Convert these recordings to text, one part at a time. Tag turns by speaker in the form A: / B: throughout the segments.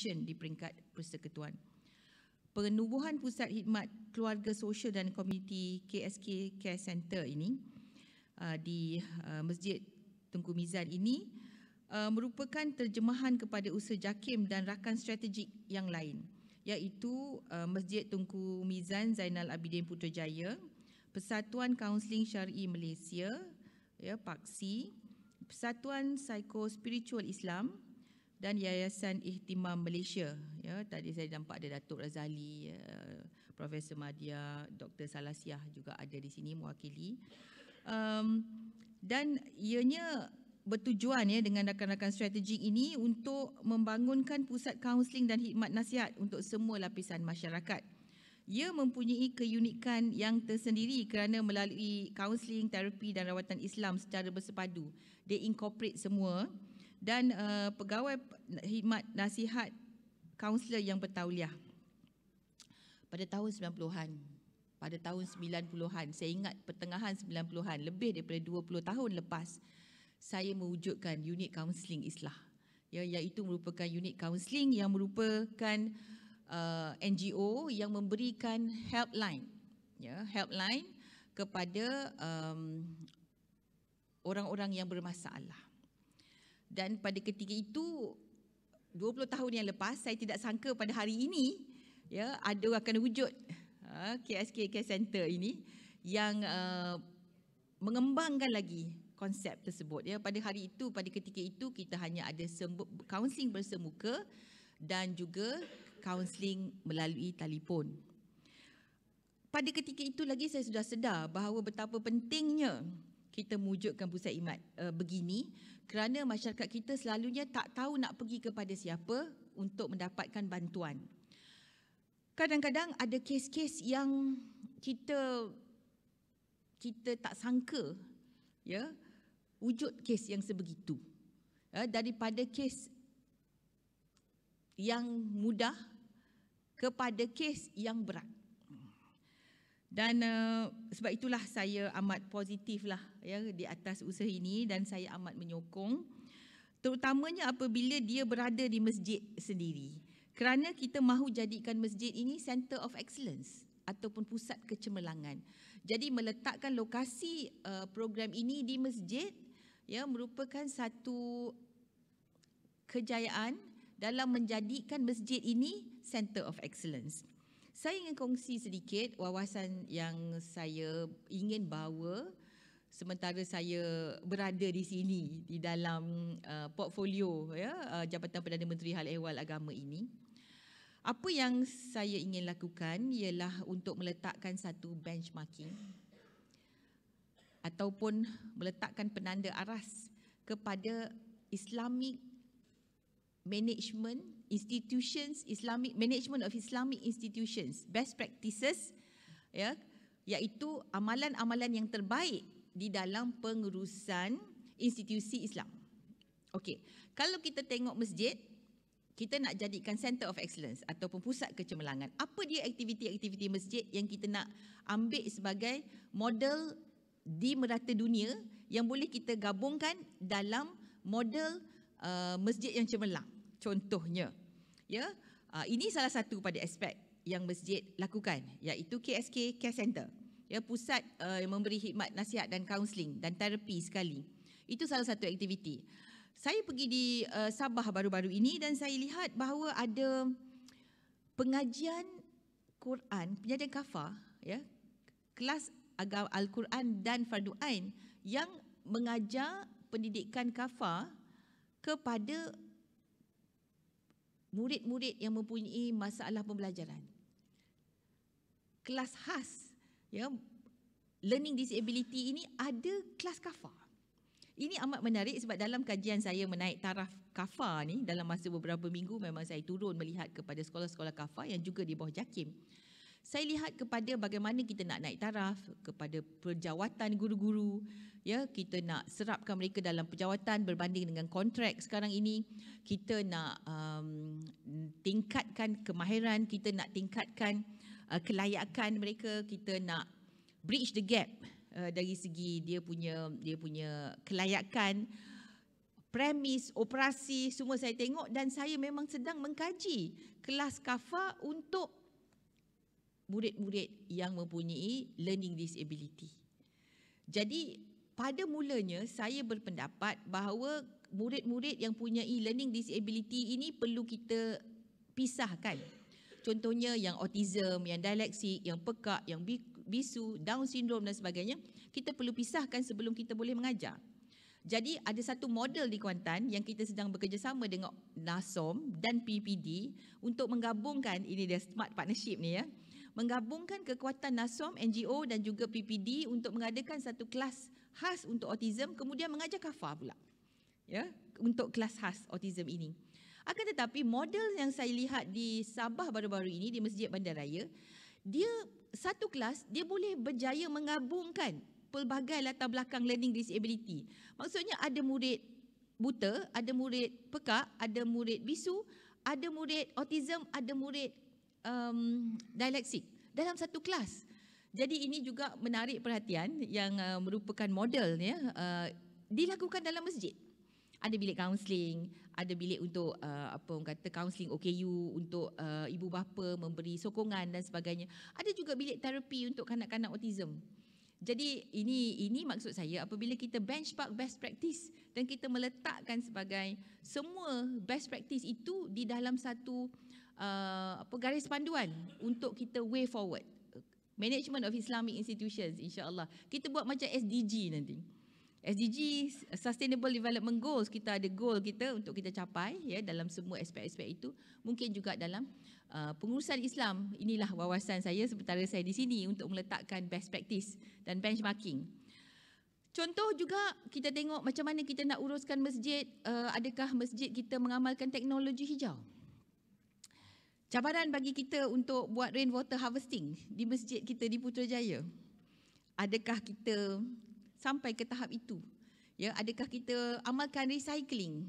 A: Nation di peringkat persekutuan. Penubuhan Pusat Hikmat Keluarga Sosial dan Komuniti KSK Care Center ini uh, di uh, Masjid Tengku Mizan ini uh, merupakan terjemahan kepada usaha JAKIM dan rakan strategik yang lain iaitu Masjid Tengku Mizan Zainal Abidin Putrajaya, Persatuan Kaunseling Syari Malaysia, ya, PAKSI, Persatuan Psycho Spiritual Islam, dan Yayasan Ihtimam Malaysia. Ya, tadi saya nampak ada Datuk Razali, uh, Profesor Madia, Dr. Salasiah juga ada di sini mewakili. Um, dan ianya bertujuan ya dengan rakan-rakan strategi ini untuk membangunkan pusat kaunseling dan khidmat nasihat untuk semua lapisan masyarakat. Ia mempunyai keunikan yang tersendiri kerana melalui kaunseling, terapi dan rawatan Islam secara bersepadu. Dia incorporate semua dan uh, pegawai khidmat nasihat kaunselor yang bertauliah pada tahun 90-an pada tahun 90-an saya ingat pertengahan 90-an lebih daripada 20 tahun lepas saya mewujudkan unit kaunseling islah ya iaitu merupakan unit kaunseling yang merupakan uh, eh, NGO yang memberikan helpline ya helpline kepada um, orang-orang yang bermasalah dan pada ketika itu 20 tahun yang lepas saya tidak sangka pada hari ini ya ada akan wujud KSK ha, Care Center ini yang uh, mengembangkan lagi konsep tersebut ya pada hari itu pada ketika itu kita hanya ada kaunseling bersemuka dan juga kaunseling melalui telefon. Pada ketika itu lagi saya sudah sedar bahawa betapa pentingnya kita mewujudkan pusat imat uh, begini kerana masyarakat kita selalunya tak tahu nak pergi kepada siapa untuk mendapatkan bantuan. Kadang-kadang ada kes-kes yang kita kita tak sangka ya wujud kes yang sebegitu. Ya, daripada kes yang mudah kepada kes yang berat. Dan uh, sebab itulah saya amat positif lah ya, di atas usaha ini dan saya amat menyokong. Terutamanya apabila dia berada di masjid sendiri. Kerana kita mahu jadikan masjid ini center of excellence ataupun pusat kecemerlangan. Jadi meletakkan lokasi uh, program ini di masjid ya, merupakan satu kejayaan dalam menjadikan masjid ini center of excellence. Saya ingin kongsi sedikit wawasan yang saya ingin bawa sementara saya berada di sini di dalam uh, portfolio ya uh, Jabatan Perdana Menteri Hal Ehwal Agama ini. Apa yang saya ingin lakukan ialah untuk meletakkan satu benchmarking ataupun meletakkan penanda aras kepada Islamic management institutions Islamic management of Islamic institutions best practices ya iaitu amalan-amalan yang terbaik di dalam pengurusan institusi Islam. Okey, kalau kita tengok masjid, kita nak jadikan center of excellence ataupun pusat kecemerlangan. Apa dia aktiviti-aktiviti masjid yang kita nak ambil sebagai model di merata dunia yang boleh kita gabungkan dalam model Uh, masjid yang cemerlang contohnya ya uh, ini salah satu pada aspek yang masjid lakukan iaitu KSK Care Center ya pusat uh, yang memberi khidmat nasihat dan kaunseling dan terapi sekali itu salah satu aktiviti saya pergi di uh, Sabah baru-baru ini dan saya lihat bahawa ada pengajian Quran penyajian Kafa, ya kelas agama Al-Quran dan fardu ain yang mengajar pendidikan Kafa kepada murid-murid yang mempunyai masalah pembelajaran. Kelas khas ya learning disability ini ada kelas kafa. Ini amat menarik sebab dalam kajian saya menaik taraf kafa ni dalam masa beberapa minggu memang saya turun melihat kepada sekolah-sekolah kafa yang juga di bawah JAKIM saya lihat kepada bagaimana kita nak naik taraf kepada perjawatan guru-guru ya kita nak serapkan mereka dalam perjawatan berbanding dengan kontrak sekarang ini kita nak um, tingkatkan kemahiran kita nak tingkatkan uh, kelayakan mereka kita nak bridge the gap uh, dari segi dia punya dia punya kelayakan premis operasi semua saya tengok dan saya memang sedang mengkaji kelas kafa untuk murid-murid yang mempunyai learning disability. Jadi pada mulanya saya berpendapat bahawa murid-murid yang punya e-learning disability ini perlu kita pisahkan. Contohnya yang autism, yang dyslexic, yang pekak, yang bisu, down syndrome dan sebagainya, kita perlu pisahkan sebelum kita boleh mengajar. Jadi ada satu model di Kuantan yang kita sedang bekerjasama dengan NASOM dan PPD untuk menggabungkan ini dia smart partnership ni ya menggabungkan kekuatan NASOM, NGO dan juga PPD untuk mengadakan satu kelas khas untuk autism kemudian mengajar kafa pula ya untuk kelas khas autism ini. Akan tetapi model yang saya lihat di Sabah baru-baru ini di Masjid Bandaraya, dia satu kelas dia boleh berjaya menggabungkan pelbagai latar belakang learning disability. Maksudnya ada murid buta, ada murid pekak, ada murid bisu, ada murid autism, ada murid um, dialeksik dalam satu kelas. Jadi ini juga menarik perhatian yang uh, merupakan model ya uh, dilakukan dalam masjid. Ada bilik kaunseling, ada bilik untuk uh, apa orang kata kaunseling OKU untuk uh, ibu bapa memberi sokongan dan sebagainya. Ada juga bilik terapi untuk kanak-kanak autism. Jadi ini ini maksud saya apabila kita benchmark best practice dan kita meletakkan sebagai semua best practice itu di dalam satu uh, apa garis panduan untuk kita way forward management of islamic institutions insyaallah kita buat macam SDG nanti SDG sustainable development goals kita ada goal kita untuk kita capai ya dalam semua aspek-aspek itu mungkin juga dalam uh, pengurusan Islam inilah wawasan saya sementara saya di sini untuk meletakkan best practice dan benchmarking Contoh juga kita tengok macam mana kita nak uruskan masjid, uh, adakah masjid kita mengamalkan teknologi hijau? Cabaran bagi kita untuk buat rainwater harvesting di masjid kita di Putrajaya. Adakah kita sampai ke tahap itu? Ya, adakah kita amalkan recycling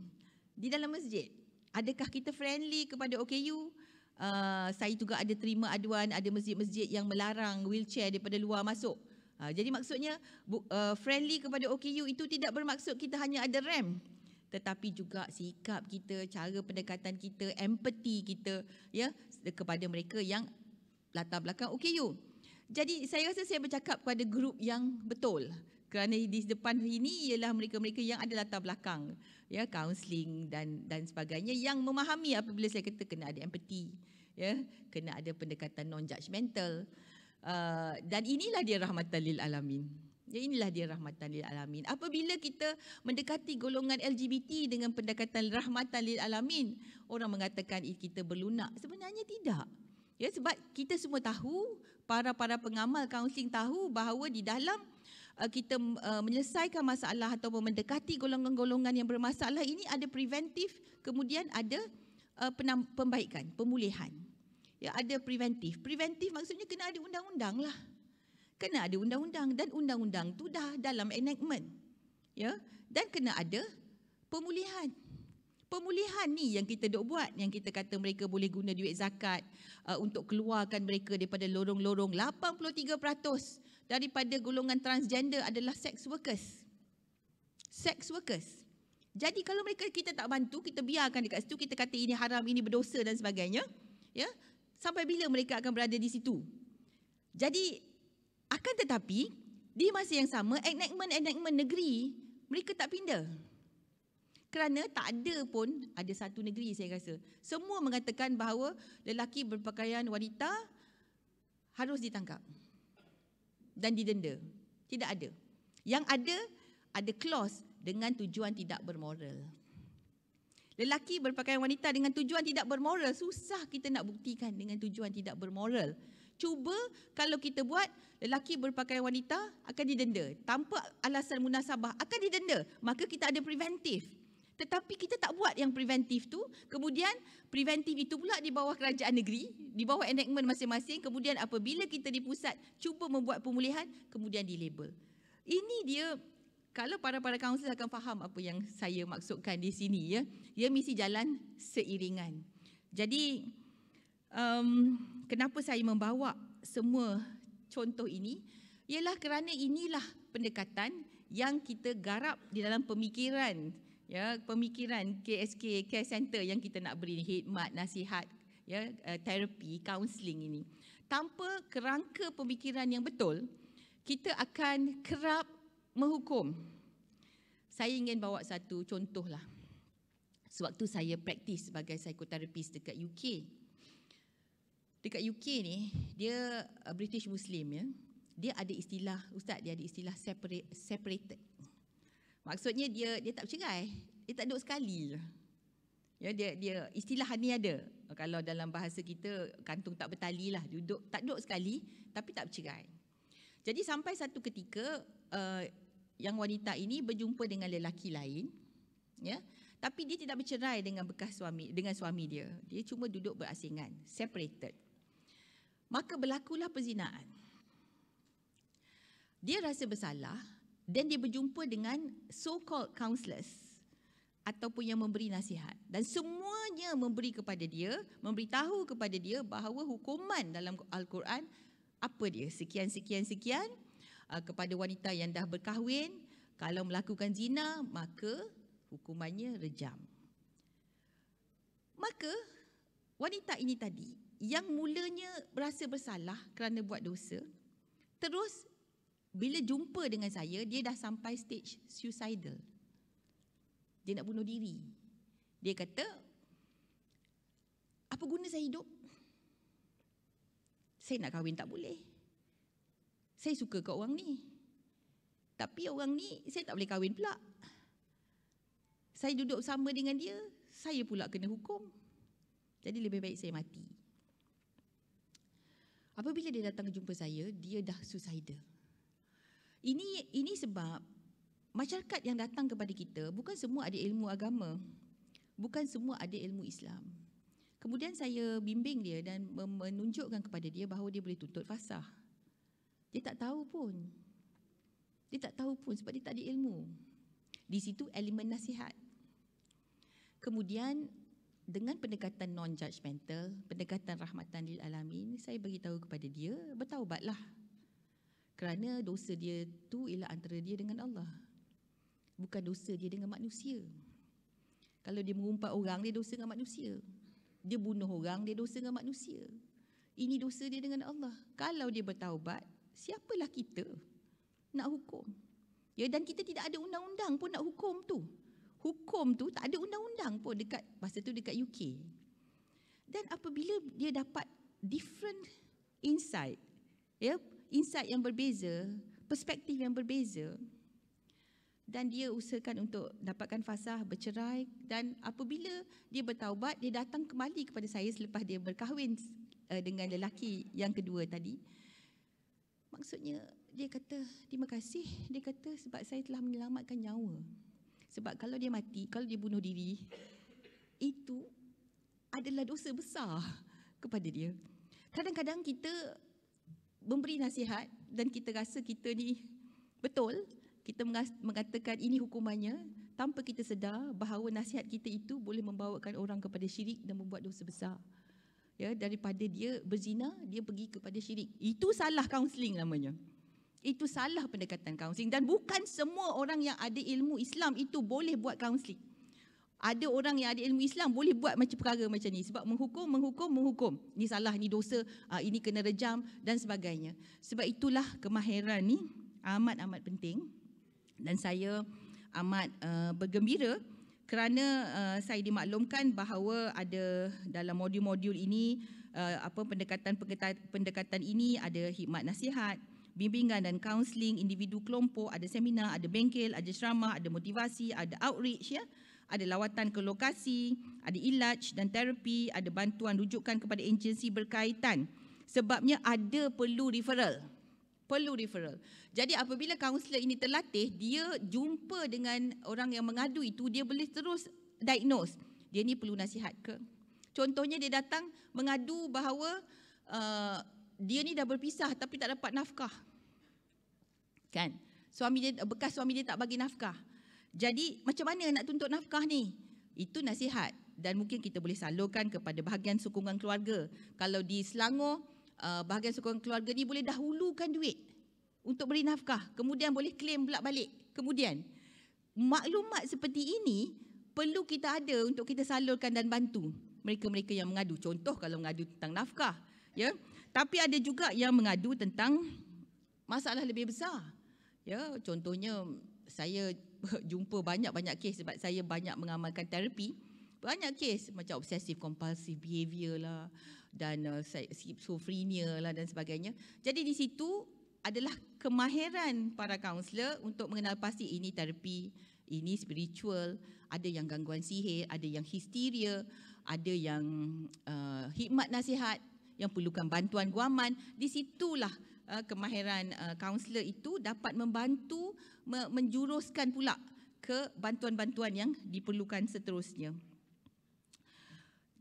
A: di dalam masjid? Adakah kita friendly kepada OKU? Uh, ah, saya juga ada terima aduan ada masjid-masjid yang melarang wheelchair daripada luar masuk. Uh, jadi maksudnya bu, uh, friendly kepada OKU itu tidak bermaksud kita hanya ada ramp tetapi juga sikap kita, cara pendekatan kita, empathy kita ya kepada mereka yang latar belakang OKU. OK Jadi saya rasa saya bercakap kepada grup yang betul kerana di depan hari ini ialah mereka-mereka yang ada latar belakang ya counseling dan dan sebagainya yang memahami apabila saya kata kena ada empathy ya kena ada pendekatan non judgemental uh, ah, dan inilah dia rahmatan lil alamin jadi inilah dia rahmatan lil alamin. Apabila kita mendekati golongan LGBT dengan pendekatan rahmatan lil alamin, orang mengatakan eh, kita berlunak. Sebenarnya tidak. Ya sebab kita semua tahu, para-para pengamal kaunseling tahu bahawa di dalam uh, kita uh, menyelesaikan masalah atau mendekati golongan-golongan yang bermasalah ini ada preventif, kemudian ada uh, penam, pembaikan, pemulihan. Ya ada preventif. Preventif maksudnya kena ada undang-undang lah kena ada undang-undang dan undang-undang tu dah dalam enactment. Ya, dan kena ada pemulihan. Pemulihan ni yang kita dok buat, yang kita kata mereka boleh guna duit zakat uh, untuk keluarkan mereka daripada lorong-lorong 83% daripada golongan transgender adalah sex workers. Sex workers. Jadi kalau mereka kita tak bantu, kita biarkan dekat situ, kita kata ini haram, ini berdosa dan sebagainya, ya. Sampai bila mereka akan berada di situ? Jadi akan tetapi, di masa yang sama, enactment-enactment negeri, mereka tak pindah. Kerana tak ada pun, ada satu negeri saya rasa. Semua mengatakan bahawa lelaki berpakaian wanita harus ditangkap. Dan didenda. Tidak ada. Yang ada, ada clause dengan tujuan tidak bermoral. Lelaki berpakaian wanita dengan tujuan tidak bermoral. Susah kita nak buktikan dengan tujuan tidak bermoral cuba kalau kita buat lelaki berpakaian wanita akan didenda tanpa alasan munasabah akan didenda maka kita ada preventif tetapi kita tak buat yang preventif tu kemudian preventif itu pula di bawah kerajaan negeri di bawah enakmen masing-masing kemudian apabila kita di pusat cuba membuat pemulihan kemudian dilabel ini dia kalau para-para kaunsel akan faham apa yang saya maksudkan di sini ya ia mesti jalan seiringan jadi um, kenapa saya membawa semua contoh ini ialah kerana inilah pendekatan yang kita garap di dalam pemikiran ya pemikiran KSK care center yang kita nak beri khidmat nasihat ya eh, terapi counseling ini tanpa kerangka pemikiran yang betul kita akan kerap menghukum saya ingin bawa satu contohlah sewaktu saya praktis sebagai psikoterapis dekat UK dekat UK ni dia uh, British Muslim ya dia ada istilah ustaz dia ada istilah separate separated maksudnya dia dia tak bercerai dia tak duduk sekali lah. ya dia dia istilah ni ada kalau dalam bahasa kita kantung tak bertali lah duduk tak duduk sekali tapi tak bercerai jadi sampai satu ketika uh, yang wanita ini berjumpa dengan lelaki lain ya tapi dia tidak bercerai dengan bekas suami dengan suami dia dia cuma duduk berasingan separated maka berlakulah perzinaan. Dia rasa bersalah dan dia berjumpa dengan so-called counsellors ataupun yang memberi nasihat. Dan semuanya memberi kepada dia, memberitahu kepada dia bahawa hukuman dalam Al-Quran apa dia? Sekian, sekian, sekian uh, kepada wanita yang dah berkahwin kalau melakukan zina maka hukumannya rejam. Maka wanita ini tadi yang mulanya berasa bersalah kerana buat dosa terus bila jumpa dengan saya dia dah sampai stage suicidal dia nak bunuh diri dia kata apa guna saya hidup saya nak kahwin tak boleh saya suka kat orang ni tapi orang ni saya tak boleh kahwin pula saya duduk sama dengan dia saya pula kena hukum jadi lebih baik saya mati Apabila dia datang jumpa saya, dia dah suicidal. Ini ini sebab masyarakat yang datang kepada kita bukan semua ada ilmu agama. Bukan semua ada ilmu Islam. Kemudian saya bimbing dia dan menunjukkan kepada dia bahawa dia boleh tuntut fasah. Dia tak tahu pun. Dia tak tahu pun sebab dia tak ada ilmu. Di situ elemen nasihat. Kemudian dengan pendekatan non judgmental pendekatan rahmatan lil alamin saya bagi tahu kepada dia bertaubatlah kerana dosa dia tu ialah antara dia dengan Allah bukan dosa dia dengan manusia kalau dia mengumpat orang dia dosa dengan manusia dia bunuh orang dia dosa dengan manusia ini dosa dia dengan Allah kalau dia bertaubat siapalah kita nak hukum ya dan kita tidak ada undang-undang pun nak hukum tu hukum tu tak ada undang-undang pun dekat masa tu dekat UK. Dan apabila dia dapat different insight, ya, yeah, insight yang berbeza, perspektif yang berbeza dan dia usahakan untuk dapatkan fasah bercerai dan apabila dia bertaubat dia datang kembali kepada saya selepas dia berkahwin eh, dengan lelaki yang kedua tadi maksudnya dia kata terima kasih dia kata sebab saya telah menyelamatkan nyawa sebab kalau dia mati, kalau dia bunuh diri, itu adalah dosa besar kepada dia. Kadang-kadang kita memberi nasihat dan kita rasa kita ni betul, kita mengatakan ini hukumannya tanpa kita sedar bahawa nasihat kita itu boleh membawakan orang kepada syirik dan membuat dosa besar. Ya, daripada dia berzina, dia pergi kepada syirik. Itu salah kaunseling namanya. Itu salah pendekatan kaunseling dan bukan semua orang yang ada ilmu Islam itu boleh buat kaunseling. Ada orang yang ada ilmu Islam boleh buat macam perkara macam ni sebab menghukum menghukum menghukum. Ini salah, ini dosa, ah, ini kena rejam dan sebagainya. Sebab itulah kemahiran ni amat amat penting dan saya amat ah, bergembira kerana ah, saya dimaklumkan bahawa ada dalam modul-modul ini apa pendekatan pendekatan ini ada hikmat nasihat bimbingan dan kaunseling individu kelompok, ada seminar, ada bengkel, ada ceramah, ada motivasi, ada outreach ya. Ada lawatan ke lokasi, ada ilaj dan terapi, ada bantuan rujukan kepada agensi berkaitan. Sebabnya ada perlu referral. Perlu referral. Jadi apabila kaunselor ini terlatih, dia jumpa dengan orang yang mengadu itu, dia boleh terus diagnose. Dia ni perlu nasihat ke? Contohnya dia datang mengadu bahawa uh, dia ni dah berpisah tapi tak dapat nafkah. Kan? Suami dia bekas suami dia tak bagi nafkah. Jadi macam mana nak tuntut nafkah ni? Itu nasihat dan mungkin kita boleh salurkan kepada bahagian sokongan keluarga. Kalau di Selangor, uh, bahagian sokongan keluarga ni boleh dahulukan duit untuk beri nafkah. Kemudian boleh claim pula balik. Kemudian maklumat seperti ini perlu kita ada untuk kita salurkan dan bantu mereka-mereka yang mengadu. Contoh kalau mengadu tentang nafkah, ya tapi ada juga yang mengadu tentang masalah lebih besar ya contohnya saya jumpa banyak-banyak kes sebab saya banyak mengamalkan terapi banyak kes macam obsessive compulsive behavior lah dan uh, schizophrenia lah dan sebagainya jadi di situ adalah kemahiran para kaunselor untuk mengenal pasti ini terapi ini spiritual ada yang gangguan sihir ada yang histeria ada yang uh, hikmat nasihat yang perlukan bantuan guaman, di situlah uh, kemahiran uh, kaunselor itu dapat membantu menjuruskan pula ke bantuan-bantuan yang diperlukan seterusnya.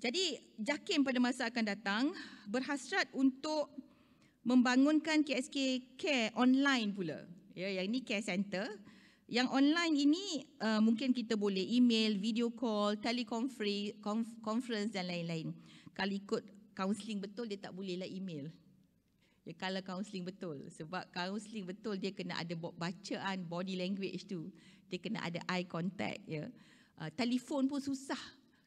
A: Jadi JAKIM pada masa akan datang berhasrat untuk membangunkan KSK Care online pula. Ya, yang ini care center. Yang online ini uh, mungkin kita boleh email, video call, teleconference conf- dan lain-lain. Kalau ikut kaunseling betul dia tak boleh lah email. Ya kalau kaunseling betul sebab kaunseling betul dia kena ada bacaan body language tu. Dia kena ada eye contact ya. Uh, telefon pun susah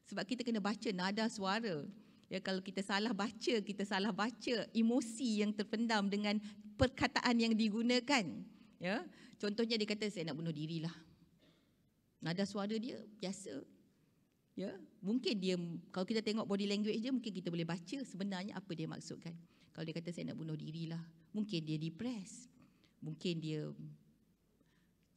A: sebab kita kena baca nada suara. Ya kalau kita salah baca, kita salah baca emosi yang terpendam dengan perkataan yang digunakan. Ya. Contohnya dia kata saya nak bunuh dirilah. Nada suara dia biasa, Ya, mungkin dia kalau kita tengok body language dia mungkin kita boleh baca sebenarnya apa dia maksudkan. Kalau dia kata saya nak bunuh dirilah, mungkin dia depress. Mungkin dia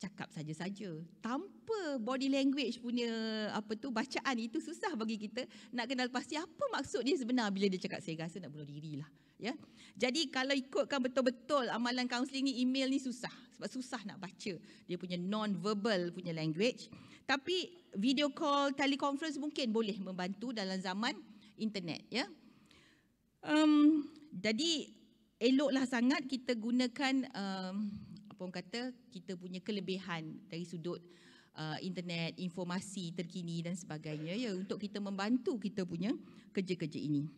A: cakap saja-saja tanpa body language punya apa tu bacaan itu susah bagi kita nak kenal pasti apa maksud dia sebenarnya bila dia cakap saya rasa nak bunuh dirilah. lah ya. Jadi kalau ikutkan betul-betul amalan kaunseling ni email ni susah sebab susah nak baca dia punya non verbal punya language. Tapi video call, teleconference mungkin boleh membantu dalam zaman internet ya. Um, jadi eloklah sangat kita gunakan um, apa orang kata kita punya kelebihan dari sudut Uh, internet, informasi terkini dan sebagainya ya untuk kita membantu kita punya kerja-kerja ini.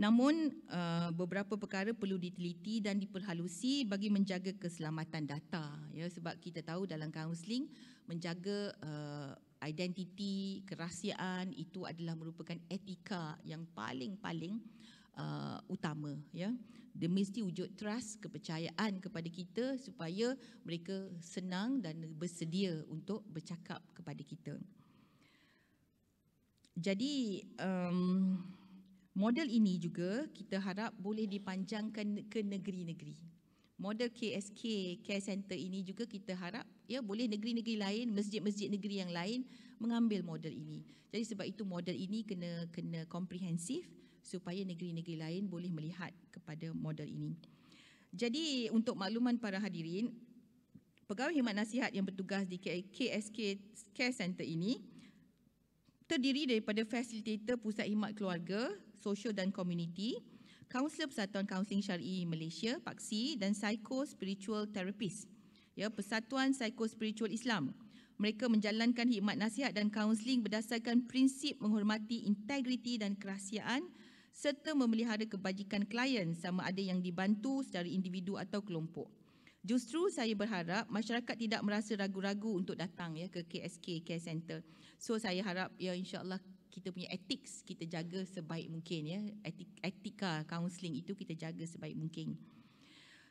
A: Namun eh, beberapa perkara perlu diteliti dan diperhalusi bagi menjaga keselamatan data ya sebab kita tahu dalam kaunseling menjaga eh, identiti kerahsiaan itu adalah merupakan etika yang paling-paling Uh, utama ya yeah. mesti wujud trust kepercayaan kepada kita supaya mereka senang dan bersedia untuk bercakap kepada kita jadi um, Model ini juga kita harap boleh dipanjangkan ke negeri-negeri. Model KSK Care Center ini juga kita harap ya boleh negeri-negeri lain, masjid-masjid negeri yang lain mengambil model ini. Jadi sebab itu model ini kena kena komprehensif supaya negeri-negeri lain boleh melihat kepada model ini. Jadi untuk makluman para hadirin, pegawai khidmat nasihat yang bertugas di KSK Care Center ini terdiri daripada fasilitator pusat khidmat keluarga sosial dan komuniti, kaunselor Persatuan Kaunseling Syari Malaysia, Paksi dan Psycho Spiritual Therapist. Ya, Persatuan Psycho Spiritual Islam. Mereka menjalankan hikmat nasihat dan kaunseling berdasarkan prinsip menghormati integriti dan kerahsiaan serta memelihara kebajikan klien sama ada yang dibantu secara individu atau kelompok. Justru saya berharap masyarakat tidak merasa ragu-ragu untuk datang ya ke KSK Care Centre. So saya harap ya insya-Allah kita punya etik, kita jaga sebaik mungkin ya etik etika counseling itu kita jaga sebaik mungkin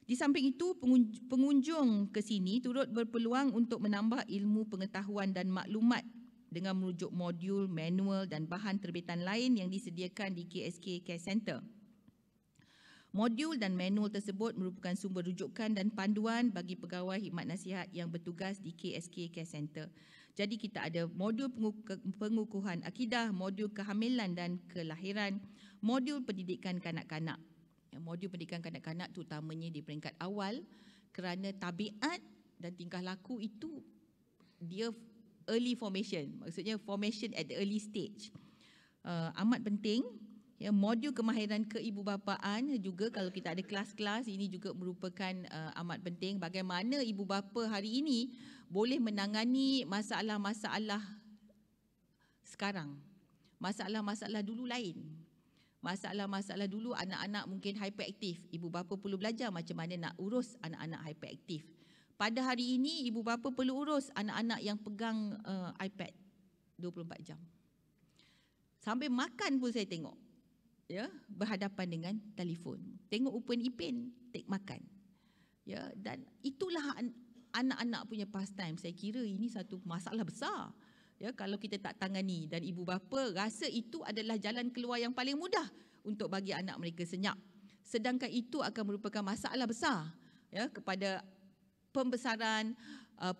A: di samping itu pengunjung ke sini turut berpeluang untuk menambah ilmu pengetahuan dan maklumat dengan merujuk modul, manual dan bahan terbitan lain yang disediakan di KSK Care Center. Modul dan manual tersebut merupakan sumber rujukan dan panduan bagi pegawai khidmat nasihat yang bertugas di KSK Care Center. Jadi kita ada modul pengukuhan akidah, modul kehamilan dan kelahiran, modul pendidikan kanak-kanak. Modul pendidikan kanak-kanak itu utamanya di peringkat awal kerana tabiat dan tingkah laku itu dia early formation. Maksudnya formation at the early stage. Uh, amat penting Ya, modul kemahiran keibubapaan juga kalau kita ada kelas-kelas ini juga merupakan uh, amat penting bagaimana ibu bapa hari ini boleh menangani masalah-masalah sekarang. Masalah-masalah dulu lain. Masalah-masalah dulu anak-anak mungkin hyperaktif. Ibu bapa perlu belajar macam mana nak urus anak-anak hyperaktif. Pada hari ini ibu bapa perlu urus anak-anak yang pegang uh, iPad 24 jam. Sampai makan pun saya tengok ya berhadapan dengan telefon tengok upin ipin tek makan ya dan itulah anak-anak punya pastime saya kira ini satu masalah besar ya kalau kita tak tangani dan ibu bapa rasa itu adalah jalan keluar yang paling mudah untuk bagi anak mereka senyap sedangkan itu akan merupakan masalah besar ya kepada pembesaran uh,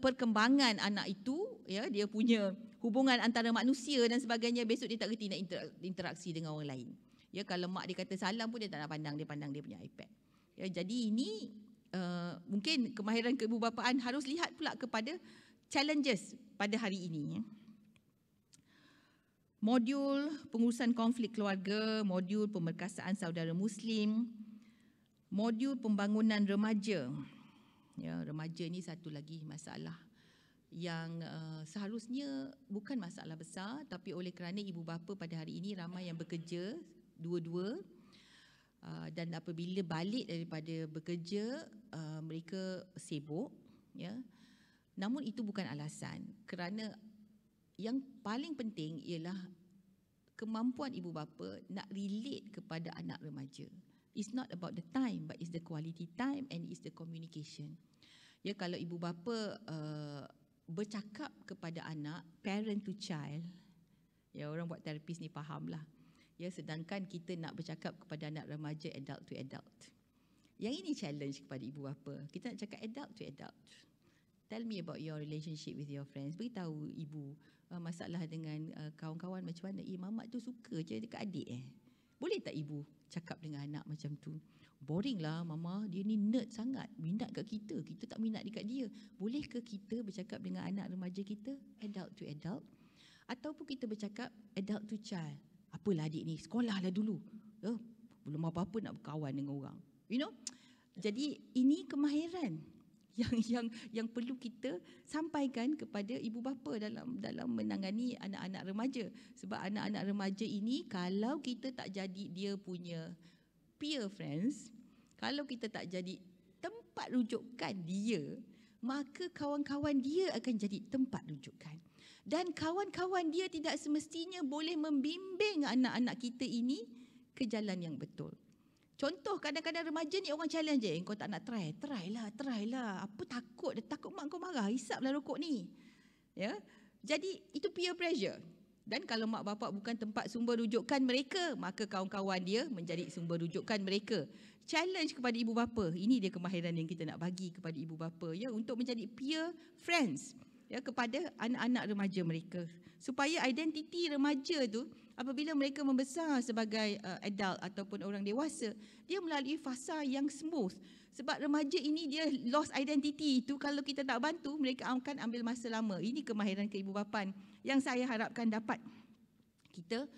A: perkembangan anak itu ya dia punya hubungan antara manusia dan sebagainya besok dia tak reti nak interaksi dengan orang lain. Ya kalau mak dia kata salam pun dia tak nak pandang dia pandang dia punya iPad. Ya jadi ini uh, mungkin kemahiran keibubapaan harus lihat pula kepada challenges pada hari ini ya. Modul pengurusan konflik keluarga, modul pemerkasaan saudara muslim, modul pembangunan remaja. Ya, remaja ni satu lagi masalah yang uh, seharusnya bukan masalah besar tapi oleh kerana ibu bapa pada hari ini ramai yang bekerja dua-dua uh, dan apabila balik daripada bekerja uh, mereka sibuk ya namun itu bukan alasan kerana yang paling penting ialah kemampuan ibu bapa nak relate kepada anak remaja it's not about the time but it's the quality time and it's the communication ya kalau ibu bapa uh, bercakap kepada anak, parent to child, ya orang buat terapis ni faham lah. Ya, sedangkan kita nak bercakap kepada anak remaja, adult to adult. Yang ini challenge kepada ibu bapa. Kita nak cakap adult to adult. Tell me about your relationship with your friends. Beritahu ibu uh, masalah dengan uh, kawan-kawan macam mana. Eh, mamak tu suka je dekat adik eh. Boleh tak ibu cakap dengan anak macam tu? boring lah mama dia ni nerd sangat minat kat kita kita tak minat dekat dia boleh ke kita bercakap dengan anak remaja kita adult to adult ataupun kita bercakap adult to child apalah adik ni sekolah lah dulu Oh, belum apa-apa nak berkawan dengan orang you know jadi ini kemahiran yang yang yang perlu kita sampaikan kepada ibu bapa dalam dalam menangani anak-anak remaja sebab anak-anak remaja ini kalau kita tak jadi dia punya peer friends kalau kita tak jadi tempat rujukan dia, maka kawan-kawan dia akan jadi tempat rujukan. Dan kawan-kawan dia tidak semestinya boleh membimbing anak-anak kita ini ke jalan yang betul. Contoh kadang-kadang remaja ni orang challenge je, eh, kau tak nak try, try lah, try lah. Apa takut, dia takut mak kau marah, hisaplah rokok ni. Ya. Jadi itu peer pressure. Dan kalau mak bapak bukan tempat sumber rujukan mereka, maka kawan-kawan dia menjadi sumber rujukan mereka challenge kepada ibu bapa. Ini dia kemahiran yang kita nak bagi kepada ibu bapa ya untuk menjadi peer friends ya kepada anak-anak remaja mereka supaya identiti remaja tu apabila mereka membesar sebagai uh, adult ataupun orang dewasa dia melalui fasa yang smooth sebab remaja ini dia lost identity itu kalau kita tak bantu mereka akan ambil masa lama ini kemahiran keibubapaan yang saya harapkan dapat kita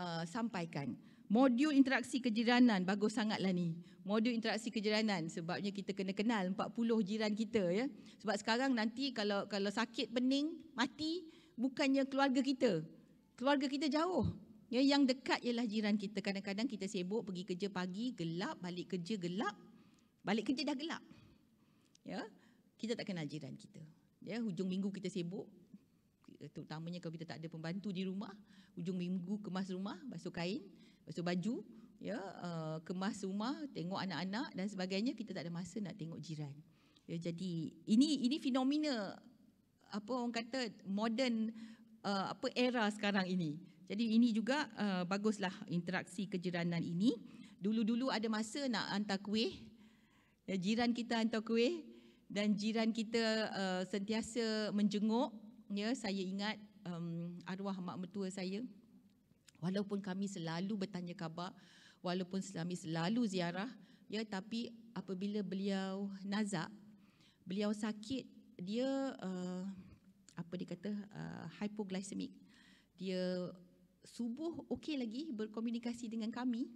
A: uh, sampaikan Modul interaksi kejiranan bagus sangatlah ni. Modul interaksi kejiranan sebabnya kita kena kenal 40 jiran kita ya. Sebab sekarang nanti kalau kalau sakit pening, mati bukannya keluarga kita. Keluarga kita jauh. Ya yang dekat ialah jiran kita. Kadang-kadang kita sibuk pergi kerja pagi gelap, balik kerja gelap, balik kerja dah gelap. Ya. Kita tak kenal jiran kita. Ya hujung minggu kita sibuk terutamanya kalau kita tak ada pembantu di rumah, hujung minggu kemas rumah, basuh kain, Lepas tu baju, ya, uh, kemas rumah, tengok anak-anak dan sebagainya, kita tak ada masa nak tengok jiran. Ya, jadi ini ini fenomena apa orang kata modern uh, apa era sekarang ini. Jadi ini juga uh, baguslah interaksi kejiranan ini. Dulu-dulu ada masa nak hantar kuih. Ya, jiran kita hantar kuih dan jiran kita uh, sentiasa menjenguk. Ya, saya ingat um, arwah mak mertua saya walaupun kami selalu bertanya khabar walaupun kami selalu ziarah ya tapi apabila beliau nazak beliau sakit dia uh, apa dikata uh, hypoglycemic dia subuh okey lagi berkomunikasi dengan kami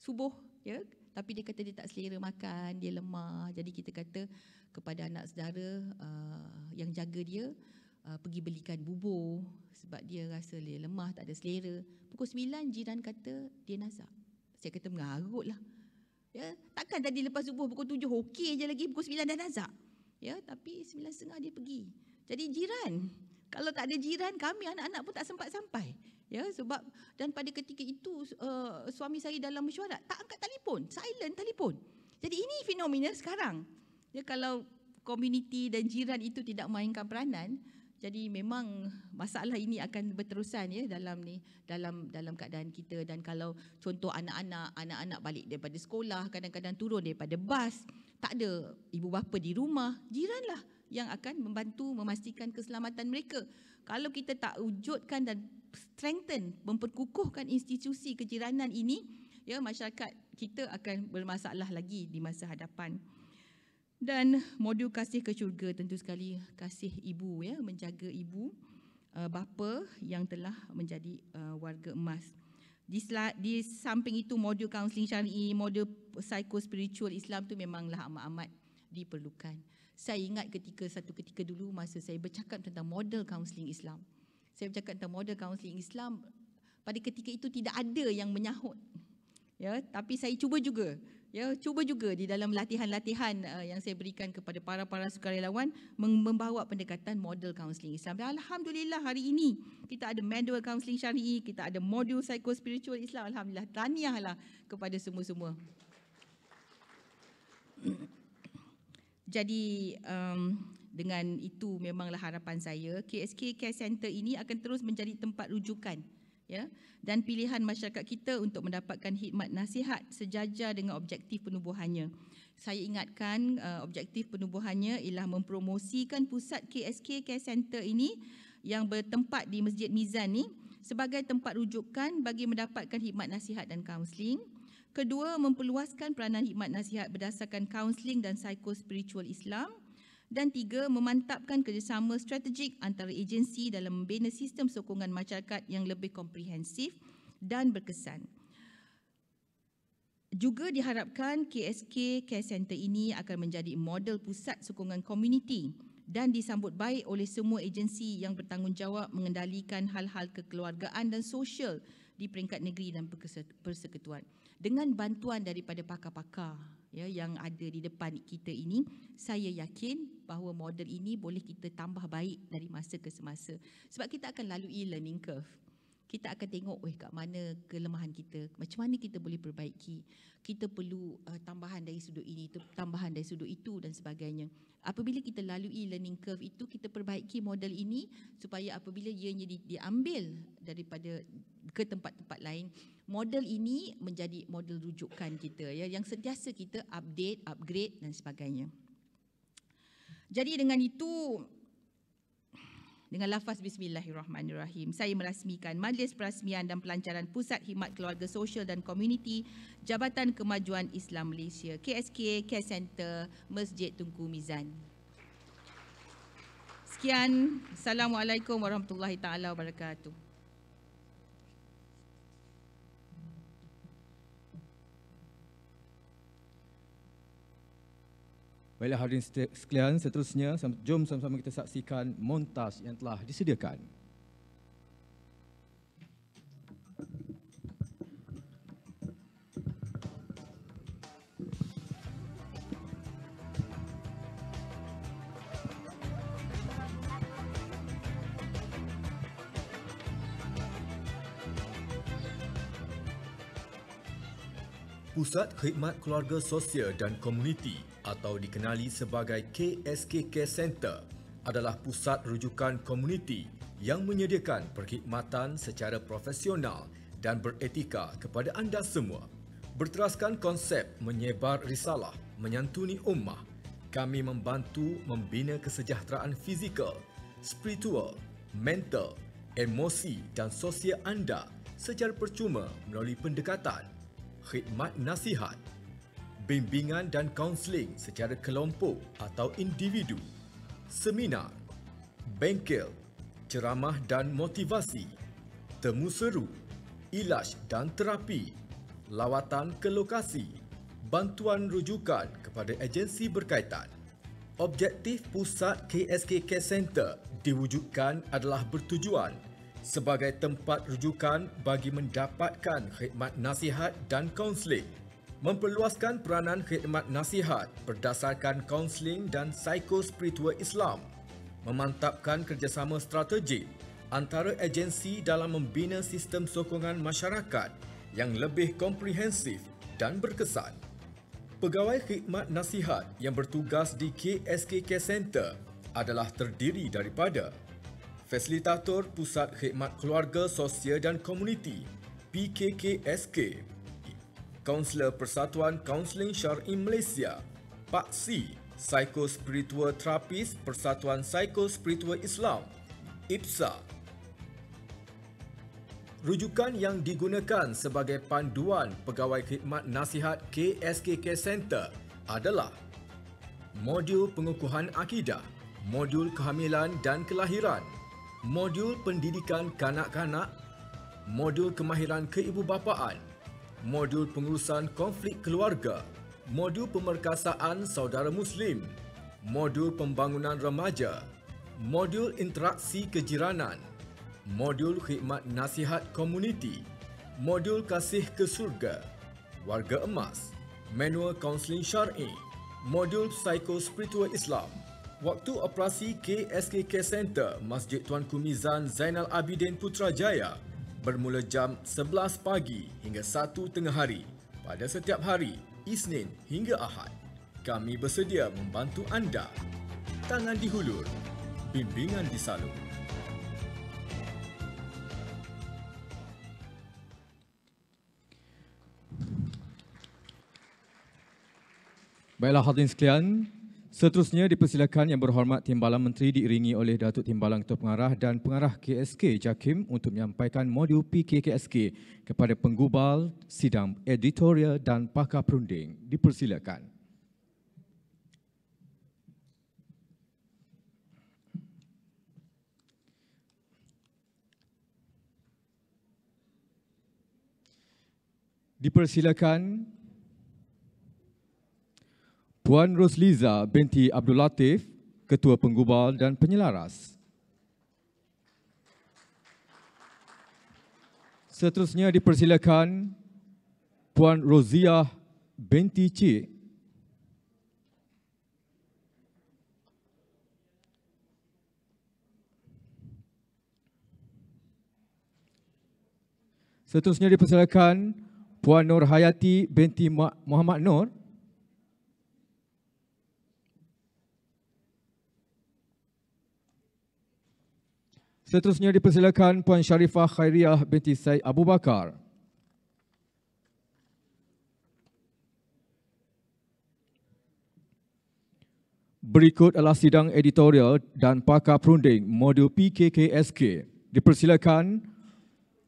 A: subuh ya tapi dia kata dia tak selera makan dia lemah jadi kita kata kepada anak saudara uh, yang jaga dia uh, pergi belikan bubur sebab dia rasa dia lemah, tak ada selera. Pukul 9 jiran kata dia nazak. Saya kata mengarut lah. Ya, takkan tadi lepas subuh pukul 7 okey je lagi pukul 9 dah nazak. Ya, tapi 9.30 dia pergi. Jadi jiran, kalau tak ada jiran kami anak-anak pun tak sempat sampai. Ya, sebab dan pada ketika itu uh, suami saya dalam mesyuarat tak angkat telefon, silent telefon. Jadi ini fenomena sekarang. Ya, kalau komuniti dan jiran itu tidak mainkan peranan, jadi memang masalah ini akan berterusan ya dalam ni dalam dalam keadaan kita dan kalau contoh anak-anak anak-anak balik daripada sekolah kadang-kadang turun daripada bas tak ada ibu bapa di rumah jiranlah yang akan membantu memastikan keselamatan mereka. Kalau kita tak wujudkan dan strengthen memperkukuhkan institusi kejiranan ini ya masyarakat kita akan bermasalah lagi di masa hadapan dan modul kasih ke syurga tentu sekali kasih ibu ya menjaga ibu uh, bapa yang telah menjadi uh, warga emas di, di samping itu modul kaunseling syar'i modul psycho spiritual Islam tu memanglah amat-amat diperlukan saya ingat ketika satu ketika dulu masa saya bercakap tentang model kaunseling Islam saya bercakap tentang model kaunseling Islam pada ketika itu tidak ada yang menyahut ya tapi saya cuba juga ya cuba juga di dalam latihan-latihan uh, yang saya berikan kepada para-para sukarelawan membawa pendekatan model counselling. Islam. Dan alhamdulillah hari ini kita ada manual counselling syar'i, kita ada modul psycho spiritual Islam. Alhamdulillah tahniahlah kepada semua-semua. Jadi um, dengan itu memanglah harapan saya KSK Care Centre ini akan terus menjadi tempat rujukan ya dan pilihan masyarakat kita untuk mendapatkan khidmat nasihat sejajar dengan objektif penubuhannya. Saya ingatkan uh, objektif penubuhannya ialah mempromosikan pusat KSK Care Center ini yang bertempat di Masjid Mizan ni sebagai tempat rujukan bagi mendapatkan khidmat nasihat dan kaunseling. Kedua, memperluaskan peranan khidmat nasihat berdasarkan kaunseling dan psikospiritual Islam dan tiga, memantapkan kerjasama strategik antara agensi dalam membina sistem sokongan masyarakat yang lebih komprehensif dan berkesan. Juga diharapkan KSK Care Center ini akan menjadi model pusat sokongan komuniti dan disambut baik oleh semua agensi yang bertanggungjawab mengendalikan hal-hal kekeluargaan dan sosial di peringkat negeri dan persekutuan dengan bantuan daripada pakar-pakar ya yang ada di depan kita ini saya yakin bahawa model ini boleh kita tambah baik dari masa ke semasa sebab kita akan lalui learning curve kita akan tengok weh kat mana kelemahan kita macam mana kita boleh perbaiki kita perlu uh, tambahan dari sudut ini tu tambahan dari sudut itu dan sebagainya apabila kita lalui learning curve itu kita perbaiki model ini supaya apabila ia diambil daripada ke tempat-tempat lain model ini menjadi model rujukan kita ya yang sentiasa kita update, upgrade dan sebagainya. Jadi dengan itu dengan lafaz bismillahirrahmanirrahim saya merasmikan majlis perasmian dan pelancaran Pusat Khidmat Keluarga Sosial dan Komuniti Jabatan Kemajuan Islam Malaysia KSK Care Center Masjid Tunku Mizan. Sekian assalamualaikum warahmatullahi taala wabarakatuh.
B: Baiklah hadirin sekalian, seterusnya jom sama-sama kita saksikan montas yang telah disediakan. Pusat Khidmat Keluarga Sosial dan Komuniti atau dikenali sebagai KSK Care Center adalah pusat rujukan komuniti yang menyediakan perkhidmatan secara profesional dan beretika kepada anda semua. Berteraskan konsep menyebar risalah menyantuni ummah, kami membantu membina kesejahteraan fizikal, spiritual, mental, emosi dan sosial anda secara percuma melalui pendekatan khidmat nasihat, bimbingan dan kaunseling secara kelompok atau individu, seminar, bengkel, ceramah dan motivasi, temu seru, ilaj dan terapi, lawatan ke lokasi, bantuan rujukan kepada agensi berkaitan. Objektif pusat KSK Care Center diwujudkan adalah bertujuan sebagai tempat rujukan bagi mendapatkan khidmat nasihat dan kaunseling. Memperluaskan peranan khidmat nasihat berdasarkan kaunseling dan psikospiritual Islam. Memantapkan kerjasama strategi antara agensi dalam membina sistem sokongan masyarakat yang lebih komprehensif dan berkesan. Pegawai khidmat nasihat yang bertugas di KSK Care Center adalah terdiri daripada Fasilitator Pusat Khidmat Keluarga Sosial dan Komuniti PKKSK Kaunselor Persatuan Kaunseling Syar'i Malaysia Pak C Psycho Spiritual Terapis Persatuan Psycho Spiritual Islam IPSA Rujukan yang digunakan sebagai panduan Pegawai Khidmat Nasihat KSKK Center adalah Modul Pengukuhan Akidah Modul Kehamilan dan Kelahiran modul pendidikan kanak-kanak, modul kemahiran keibubapaan, modul pengurusan konflik keluarga, modul pemerkasaan saudara muslim, modul pembangunan remaja, modul interaksi kejiranan, modul khidmat nasihat komuniti, modul kasih ke surga, warga emas, manual kaunseling syar'i, modul Psikospiritual islam. Waktu operasi KSKK Center Masjid Tuan Mizan Zainal Abidin Putrajaya bermula jam 11 pagi hingga 1 tengah hari pada setiap hari Isnin hingga Ahad. Kami bersedia membantu anda. Tangan dihulur, bimbingan disalur. Baiklah hadirin sekalian, Seterusnya dipersilakan yang berhormat Timbalan Menteri diiringi oleh Datuk Timbalan Ketua Pengarah dan Pengarah KSK Jakim untuk menyampaikan modul PKKSK kepada penggubal sidang editorial dan pakar perunding. Dipersilakan. Dipersilakan Puan Rosliza binti Abdul Latif, Ketua Penggubal dan Penyelaras. Seterusnya dipersilakan Puan Roziah binti C. Seterusnya dipersilakan Puan Nur Hayati binti Muhammad Nur. Seterusnya dipersilakan Puan Sharifah Khairiah binti Said Abu Bakar. Berikut adalah sidang editorial dan pakar perunding modul PKKSK. Dipersilakan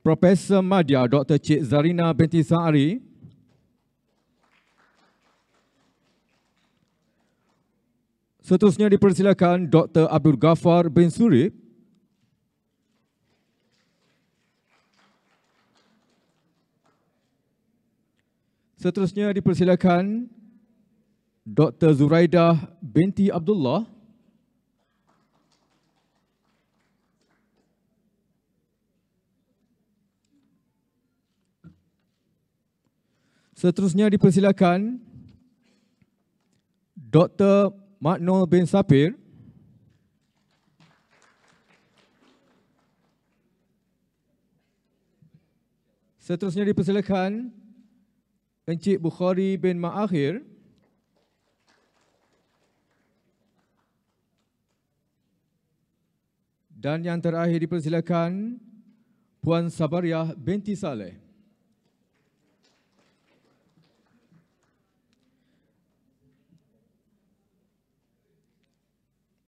B: Profesor Madya Dr. Cik Zarina binti Sa'ari. Seterusnya dipersilakan Dr. Abdul Ghaffar bin Surib. Seterusnya dipersilakan Dr. Zuraidah binti Abdullah. Seterusnya dipersilakan Dr. Maknul bin Sapir. Seterusnya dipersilakan Encik Bukhari bin Ma'akhir. Dan yang terakhir dipersilakan Puan Sabariah binti Saleh.